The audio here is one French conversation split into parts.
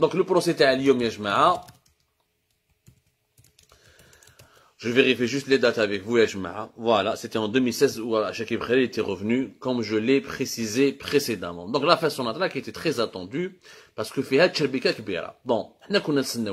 Donc le procès à Yajma'a. je vérifie juste les dates avec vous, Voilà, c'était en 2016 où Shakib Khalil était revenu, comme je l'ai précisé précédemment. Donc la façon là qui était très attendue, parce que fait Cherbika Kibira. Bon, nous connaissons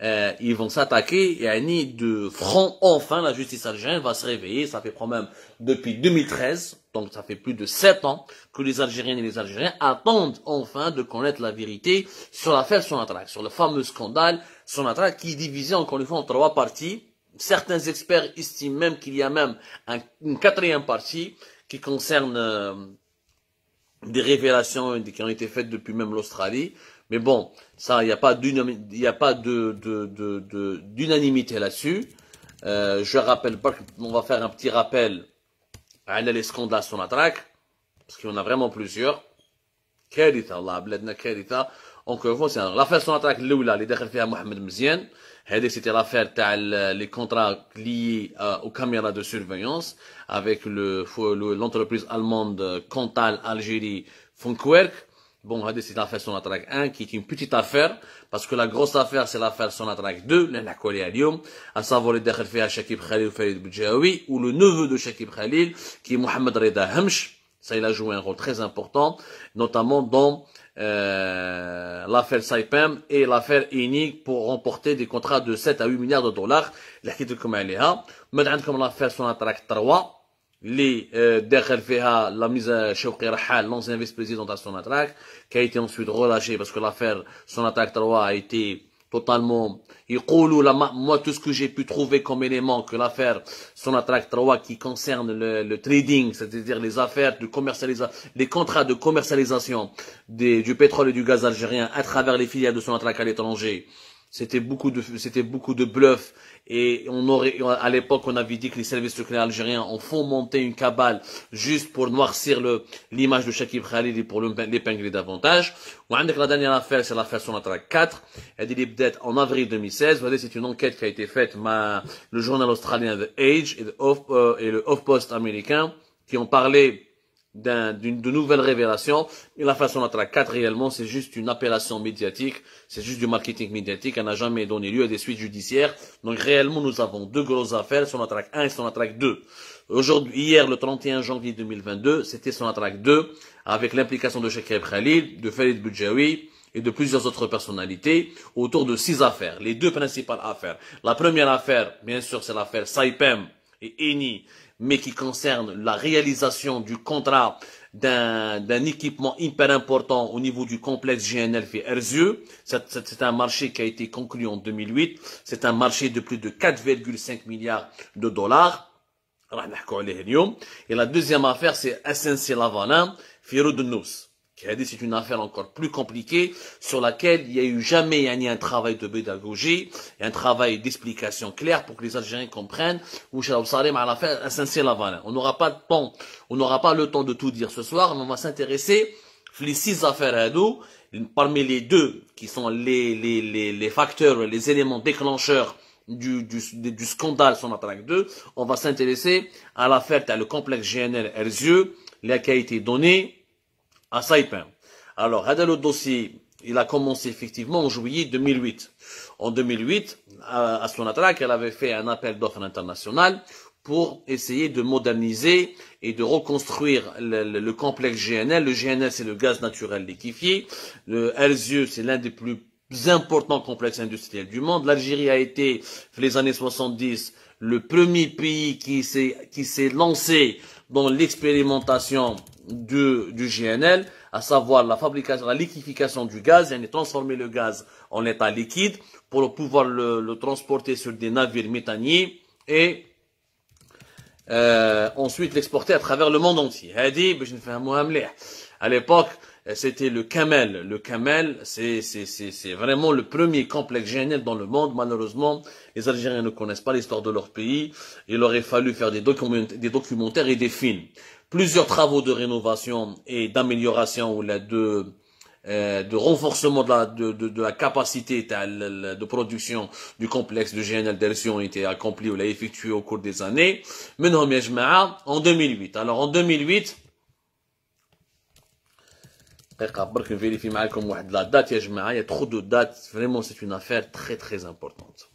euh, ils vont s'attaquer, et de front, enfin, la justice algérienne va se réveiller, ça fait quand même depuis 2013, donc ça fait plus de sept ans que les Algériennes et les Algériens attendent enfin de connaître la vérité sur l'affaire Sonatrach, sur le fameux scandale Sonatrach qui est divisé encore une fois en trois parties. Certains experts estiment même qu'il y a même une quatrième partie qui concerne euh, des révélations qui ont été faites depuis même l'Australie, mais bon, ça, il n'y a pas d'unanimité là-dessus. Euh, je rappelle pas qu'on va faire un petit rappel à les scandales sur la parce qu'il y en a vraiment plusieurs. Kerita, Allah, bledna Encore une fois, c'est l'affaire sur la traque, l'oula, les dérèfés à Mohamed Mzien. C'était l'affaire les contrats liés euh, aux caméras de surveillance avec l'entreprise allemande Cantal Algérie Funkwerk. Bon, c'est l'affaire Sonatrach 1 qui est une petite affaire, parce que la grosse affaire c'est l'affaire Sonatrach 2, à savoir le Dakhil Fiha Shakib Khalil Farid ou le neveu de Shakib Khalil, qui est Mohamed Reda Hamsh. Ça, il a joué un rôle très important, notamment dans euh, l'affaire Saipem et l'affaire Enig pour remporter des contrats de 7 à 8 milliards de dollars. L'affaire Sonatrach 3, les euh, la mise à Shouqi Rahal, l'ancien vice-président à qui a été ensuite relâché parce que l'affaire sonatrak 3 a été totalement... Moi, tout ce que j'ai pu trouver comme élément que l'affaire sonatrak 3 qui concerne le, trading, c'est-à-dire les affaires de commercialisation, les contrats de commercialisation du pétrole et du gaz algérien à travers les filiales de attaque à l'étranger, c'était beaucoup de, c'était beaucoup de bluffs Et on aurait, à l'époque, on avait dit que les services secrets algériens ont font monter une cabale juste pour noircir le, l'image de Shakib Khalil et pour l'épingler davantage. que la dernière affaire, c'est l'affaire Sonatra 4. Elle dit en avril 2016. voyez, c'est une enquête qui a été faite, par le journal australien The Age et, Off, euh, et le Off-Post américain qui ont parlé d'une, de nouvelles révélations. Et la façon 4 réellement, c'est juste une appellation médiatique, c'est juste du marketing médiatique, elle n'a jamais donné lieu à des suites judiciaires. Donc réellement, nous avons deux grosses affaires, sur attraque 1 et sur 2. Aujourd'hui, hier, le 31 janvier 2022, c'était son attraque 2, avec l'implication de Sheikh Khalil, de Farid Boudjawi, et de plusieurs autres personnalités autour de six affaires, les deux principales affaires. La première affaire, bien sûr, c'est l'affaire Saipem, et ENI, mais qui concerne la réalisation du contrat d'un équipement hyper important au niveau du complexe gnl et C'est un marché qui a été conclu en 2008. C'est un marché de plus de 4,5 milliards de dollars. Et la deuxième affaire, c'est SNC Lavalin, Firo c'est une affaire encore plus compliquée sur laquelle il n'y a eu jamais ni un travail de pédagogie et un travail d'explication claire pour que les Algériens comprennent On n'aura pas temps, on n'aura pas le temps de tout dire ce soir, mais on va s'intéresser les six affaires à parmi les deux qui sont les, les, les, facteurs, les éléments déclencheurs du, scandale sur l'attaque 2, on va s'intéresser à l'affaire, le complexe GNL Erzieux, qui a été donnée à Alors, Adel il a commencé effectivement en juillet 2008. En 2008, à Sonatrak, elle avait fait un appel d'offres international pour essayer de moderniser et de reconstruire le, complexe GNL. Le GNL, c'est le gaz naturel liquéfié. Le c'est l'un des plus importants complexes industriels du monde. L'Algérie a été, les années 70, le premier pays qui s'est lancé dans l'expérimentation du GNL, à savoir la fabrication, la liquéfaction du gaz, et transformer le gaz en état liquide pour pouvoir le, transporter sur des navires méthaniers et euh, ensuite l'exporter à travers le monde entier. À l'époque, c'était le camel. Le camel, c'est vraiment le premier complexe GNL dans le monde. Malheureusement, les Algériens ne connaissent pas l'histoire de leur pays. Il aurait fallu faire des documentaires et des films plusieurs travaux de rénovation et d'amélioration ou de, euh, de renforcement de la, de, de, de la capacité de production du complexe de GNL d'Elsion ont été accomplis ou effectués au cours des années. En 2008. Alors en 2008, date, il y a trop de dates, vraiment c'est une affaire très très importante.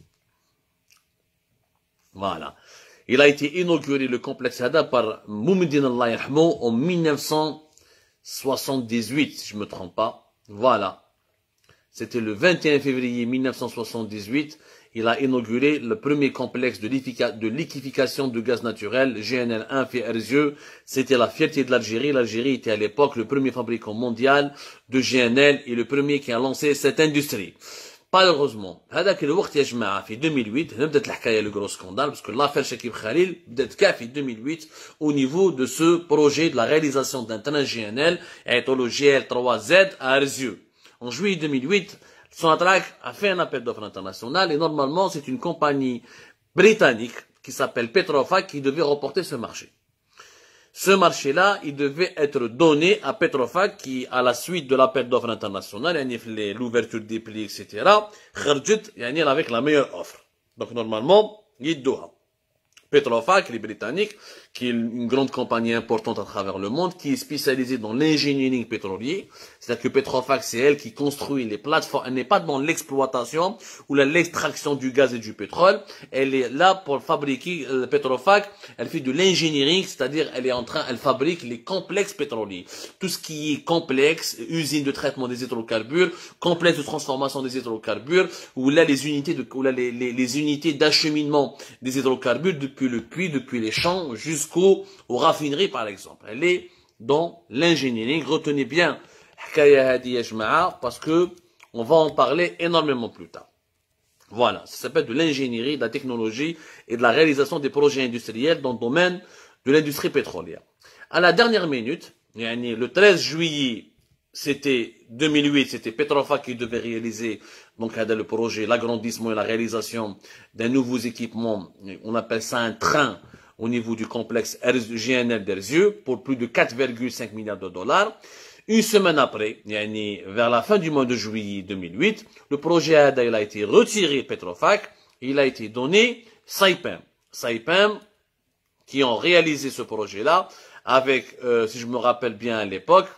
Voilà il a été inauguré le complexe Hada par Moumedine Allah en 1978, si je me trompe pas. Voilà. C'était le 21 février 1978. Il a inauguré le premier complexe de, de de gaz naturel, GNL1 Fierzieux. C'était la fierté de l'Algérie. L'Algérie était à l'époque le premier fabricant mondial de GNL et le premier qui a lancé cette industrie. Malheureusement, être الوقت يا جماعة في 2008 بدأت الحكاية scandale parce que l'affaire لافير شاكيب خليل بدأت deux في 2008 au niveau de ce projet de la réalisation d'un train GNL عيطوا le GL 3Z à Arzieux. En juillet 2008, Sonatrach a fait un appel d'offres international et normalement c'est une compagnie britannique qui s'appelle Petrofac qui devait reporter ce marché. Ce marché-là, il devait être donné à Petrofac qui, à la suite de l'appel d'offres international, l'ouverture des plis, etc., avec la meilleure offre. Donc normalement, il doit. Petrofac, les Britanniques, qui est une grande compagnie importante à travers le monde, qui est spécialisée dans l'engineering pétrolier. C'est-à-dire que Petrofac, c'est elle qui construit les plateformes. Elle n'est pas dans l'exploitation ou l'extraction du gaz et du pétrole. Elle est là pour fabriquer euh, Petrofac. Elle fait de l'engineering, c'est-à-dire elle est en train, elle fabrique les complexes pétroliers. Tout ce qui est complexe, usine de traitement des hydrocarbures, complexe de transformation des hydrocarbures, ou là les unités les unités d'acheminement des hydrocarbures depuis le puits, depuis les champs jusqu'aux raffineries par exemple. Elle est dans l'ingénierie. Retenez bien parce que on va en parler énormément plus tard. Voilà, ça s'appelle de l'ingénierie, de la technologie et de la réalisation des projets industriels dans le domaine de l'industrie pétrolière. À la dernière minute, le 13 juillet c'était 2008, c'était Petrofac qui devait réaliser donc le projet, l'agrandissement et la réalisation d'un nouveau équipement, on appelle ça un train au niveau du complexe GNL d'Erzieux pour plus de 4,5 milliards de dollars. Une semaine après, vers la fin du mois de juillet 2008, le projet a été retiré Petrofac, il a été donné Saipem. Saipem, qui ont réalisé ce projet-là, avec, euh, si je me rappelle bien à l'époque,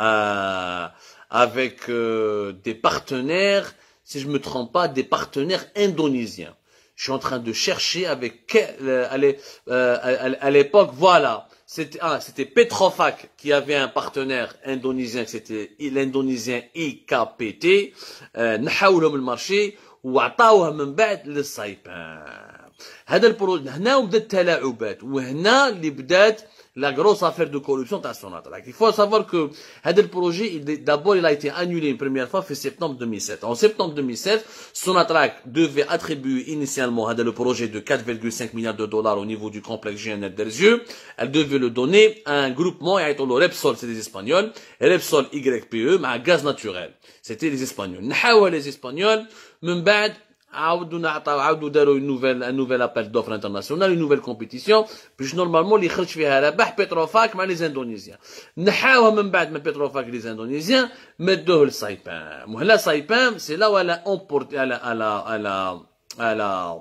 euh, avec euh, des partenaires, si je me trompe pas, des partenaires indonésiens. Je suis en train de chercher avec quel, euh, euh, à l'époque, voilà, c'était ah, c'était Petrofac qui avait un partenaire indonésien, c'était l'indonésien IKPT, نحاولهم المارشي وعطاوه من بعد للصيبان. هذا البرو هنا وبدا التلاعبات وهنا اللي بدات la grosse affaire de corruption son sonatrak Il faut savoir que Hadel projet d'abord il a été annulé une première fois en septembre 2007. En septembre 2007, attaque devait attribuer initialement Hadel le projet de 4,5 milliards de dollars au niveau du complexe GNL d'Erzieux. Elle devait le donner à un groupement et le Repsol, c'est des Espagnols, Repsol YPE, mais à gaz naturel. C'était les Espagnols. les Espagnols, Abdou n'a pas Abdou une nouvelle un nouvel appel d'offres international une nouvelle compétition puis normalement les riches viennent à Petrofac mais les Indonésiens. Ne pas avoir même pas de Petrofac les Indonésiens mais de celui-ci. Mohamed Saïpém c'est là où il a la à la à la à la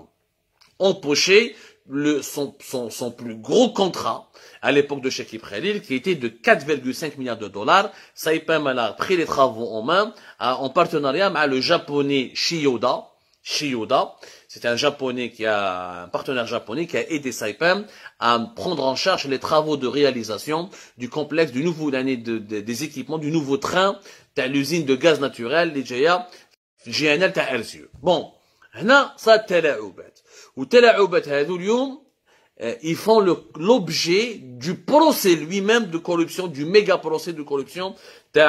empoché le son son son plus gros contrat à l'époque de Sheikh Khalil qui était de 4,5 milliards de dollars. Saïpém a pris les travaux en main en partenariat avec le japonais Toyota. Shiyoda. C'est un japonais qui a, un partenaire japonais qui a aidé Saipem à prendre en charge les travaux de réalisation du complexe du nouveau, l'année de, des équipements du nouveau train de l'usine de gaz naturel, l'IGA, GNL تاع Bon. هنا صارت تلاعبات وتلاعبات هذو اليوم euh, ils font l'objet du procès lui-même de corruption, du méga procès de corruption de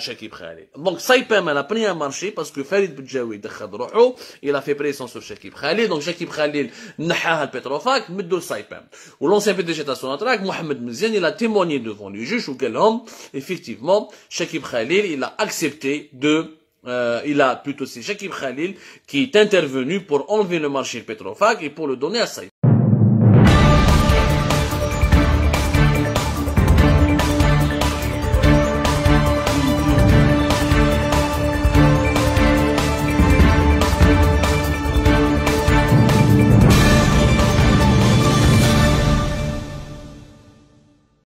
Shakib euh, Khalil. Donc Saipem elle a pris un marché parce que Farid Bedjaoui de rouhou il a fait pression sur Shakib Khalil. Donc Shakib Khalid pétrofac mais de Saipem. Ou l'ancien PDG de Sonatrach, Mohamed Mizien, il a témoigné devant le juge ou quel homme, effectivement, Shakib Khalil, il a accepté de euh, il a plutôt c'est Shakib Khalil qui est intervenu pour enlever le marché de Petrofac et pour le donner à Saipem.